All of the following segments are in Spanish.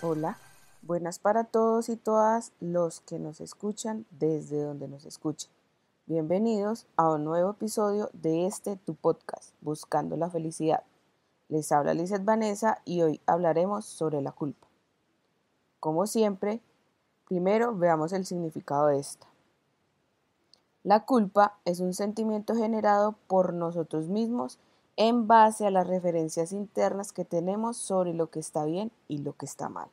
Hola, buenas para todos y todas los que nos escuchan desde donde nos escuchan. Bienvenidos a un nuevo episodio de este tu podcast, Buscando la Felicidad. Les habla Lizeth Vanessa y hoy hablaremos sobre la culpa. Como siempre, primero veamos el significado de esta. La culpa es un sentimiento generado por nosotros mismos en base a las referencias internas que tenemos sobre lo que está bien y lo que está mal.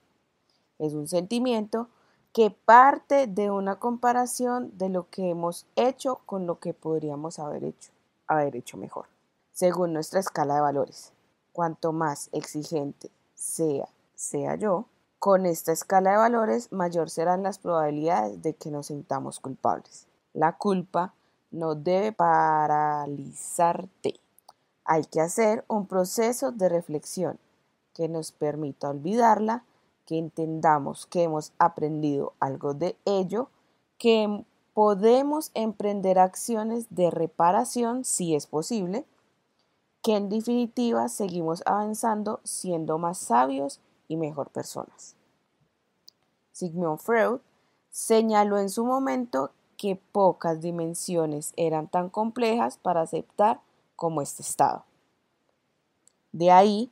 Es un sentimiento que parte de una comparación de lo que hemos hecho con lo que podríamos haber hecho, haber hecho mejor, según nuestra escala de valores. Cuanto más exigente sea, sea yo, con esta escala de valores mayor serán las probabilidades de que nos sintamos culpables. La culpa no debe paralizarte. Hay que hacer un proceso de reflexión que nos permita olvidarla, que entendamos que hemos aprendido algo de ello, que podemos emprender acciones de reparación si es posible, que en definitiva seguimos avanzando siendo más sabios y mejor personas. Sigmund Freud señaló en su momento que pocas dimensiones eran tan complejas para aceptar como este estado. De ahí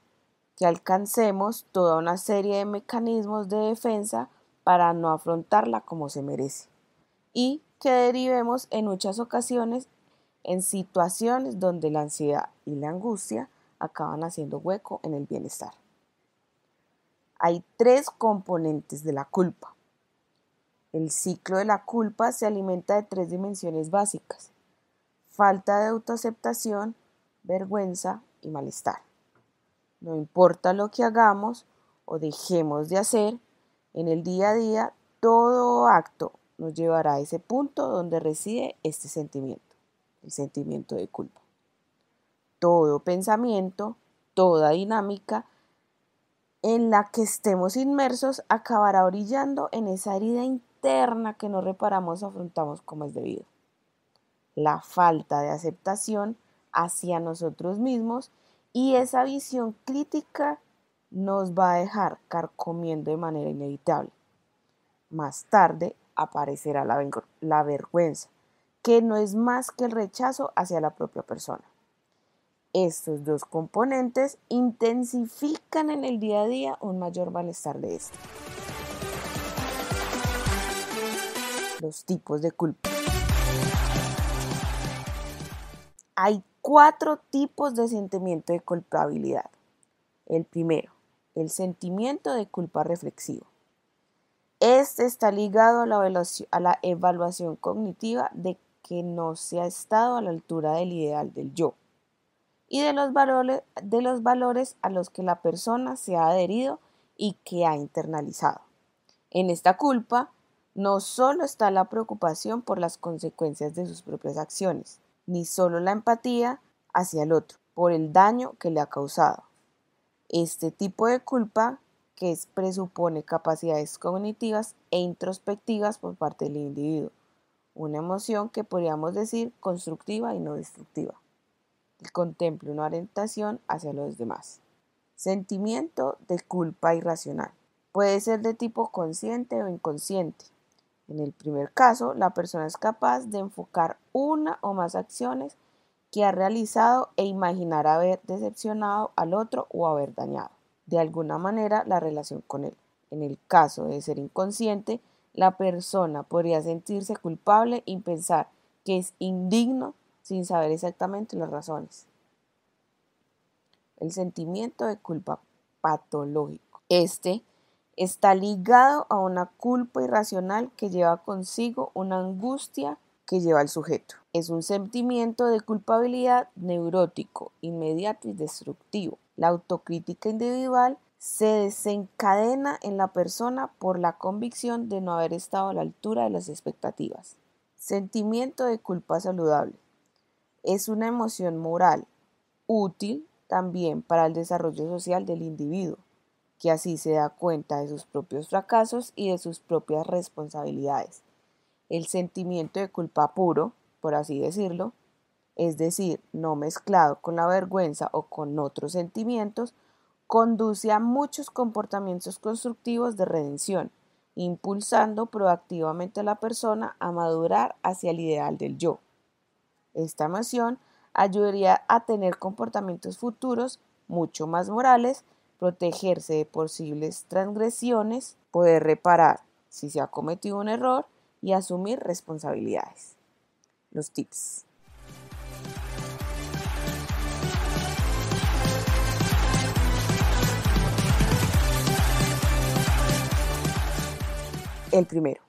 que alcancemos toda una serie de mecanismos de defensa para no afrontarla como se merece y que derivemos en muchas ocasiones en situaciones donde la ansiedad y la angustia acaban haciendo hueco en el bienestar. Hay tres componentes de la culpa. El ciclo de la culpa se alimenta de tres dimensiones básicas, falta de autoaceptación, vergüenza y malestar. No importa lo que hagamos o dejemos de hacer, en el día a día todo acto nos llevará a ese punto donde reside este sentimiento, el sentimiento de culpa. Todo pensamiento, toda dinámica en la que estemos inmersos acabará orillando en esa herida interna que no reparamos afrontamos como es debido. La falta de aceptación hacia nosotros mismos y esa visión crítica nos va a dejar carcomiendo de manera inevitable. Más tarde aparecerá la, la vergüenza, que no es más que el rechazo hacia la propia persona. Estos dos componentes intensifican en el día a día un mayor malestar de este. los tipos de culpa. Hay cuatro tipos de sentimiento de culpabilidad. El primero, el sentimiento de culpa reflexivo. Este está ligado a la, evaluación cognitiva de que no se ha estado a la altura del ideal del yo y de los, valores, de los valores a los que la persona se ha adherido y que ha internalizado. En esta culpa, no solo está la preocupación por las consecuencias de sus propias acciones, ni solo la empatía hacia el otro, por el daño que le ha causado. Este tipo de culpa que presupone capacidades cognitivas e introspectivas por parte del individuo, una emoción que podríamos decir constructiva y no destructiva. El contempla una orientación hacia los demás. Sentimiento de culpa irracional. Puede ser de tipo consciente o inconsciente, en el primer caso, la persona es capaz de enfocar una o más acciones que ha realizado e imaginar haber decepcionado al otro o haber dañado de alguna manera la relación con él. En el caso de ser inconsciente, la persona podría sentirse culpable y pensar que es indigno sin saber exactamente las razones. El sentimiento de culpa patológico. Este está ligado a una culpa irracional que lleva consigo una angustia que lleva al sujeto. Es un sentimiento de culpabilidad neurótico, inmediato y destructivo. La autocrítica individual se desencadena en la persona por la convicción de no haber estado a la altura de las expectativas. Sentimiento de culpa saludable. Es una emoción moral útil también para el desarrollo social del individuo que así se da cuenta de sus propios fracasos y de sus propias responsabilidades. El sentimiento de culpa puro, por así decirlo, es decir, no mezclado con la vergüenza o con otros sentimientos, conduce a muchos comportamientos constructivos de redención, impulsando proactivamente a la persona a madurar hacia el ideal del yo. Esta emoción ayudaría a tener comportamientos futuros mucho más morales protegerse de posibles transgresiones, poder reparar si se ha cometido un error y asumir responsabilidades. Los tips. El primero,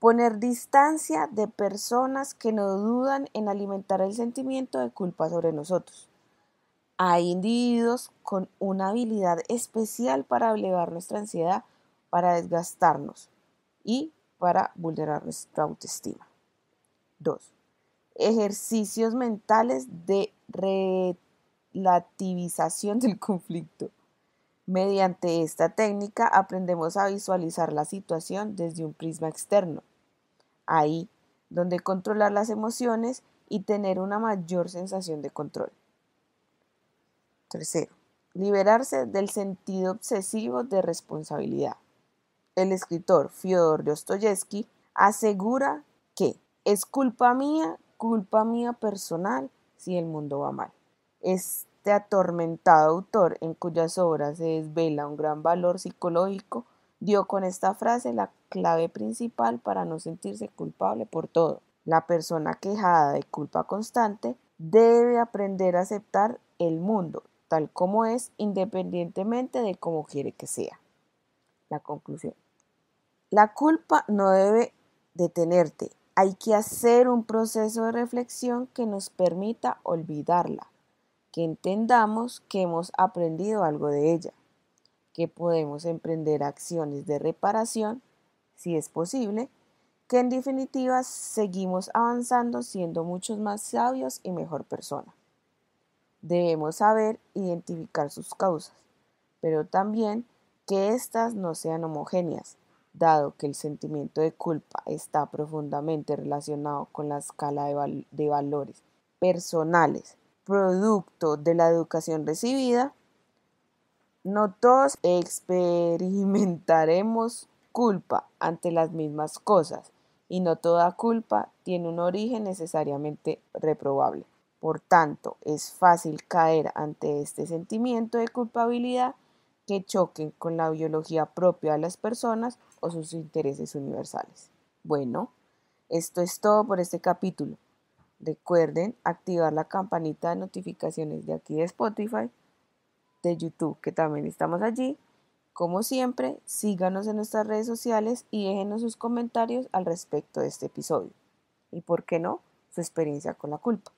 poner distancia de personas que no dudan en alimentar el sentimiento de culpa sobre nosotros. Hay individuos con una habilidad especial para elevar nuestra ansiedad, para desgastarnos y para vulnerar nuestra autoestima. 2. Ejercicios mentales de relativización del conflicto. Mediante esta técnica aprendemos a visualizar la situación desde un prisma externo, ahí donde controlar las emociones y tener una mayor sensación de control. Tercero, liberarse del sentido obsesivo de responsabilidad. El escritor Fyodor Dostoyevsky asegura que es culpa mía, culpa mía personal, si el mundo va mal. Este atormentado autor, en cuyas obras se desvela un gran valor psicológico, dio con esta frase la clave principal para no sentirse culpable por todo. La persona quejada de culpa constante debe aprender a aceptar el mundo tal como es, independientemente de cómo quiere que sea. La conclusión. La culpa no debe detenerte. Hay que hacer un proceso de reflexión que nos permita olvidarla, que entendamos que hemos aprendido algo de ella, que podemos emprender acciones de reparación, si es posible, que en definitiva seguimos avanzando siendo muchos más sabios y mejor persona. Debemos saber identificar sus causas, pero también que éstas no sean homogéneas, dado que el sentimiento de culpa está profundamente relacionado con la escala de, de valores personales, producto de la educación recibida. No todos experimentaremos culpa ante las mismas cosas y no toda culpa tiene un origen necesariamente reprobable. Por tanto, es fácil caer ante este sentimiento de culpabilidad que choquen con la biología propia de las personas o sus intereses universales. Bueno, esto es todo por este capítulo. Recuerden activar la campanita de notificaciones de aquí de Spotify, de YouTube, que también estamos allí. Como siempre, síganos en nuestras redes sociales y déjenos sus comentarios al respecto de este episodio. Y por qué no, su experiencia con la culpa.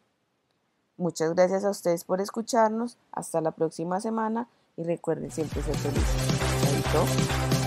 Muchas gracias a ustedes por escucharnos. Hasta la próxima semana y recuerden siempre ser felices.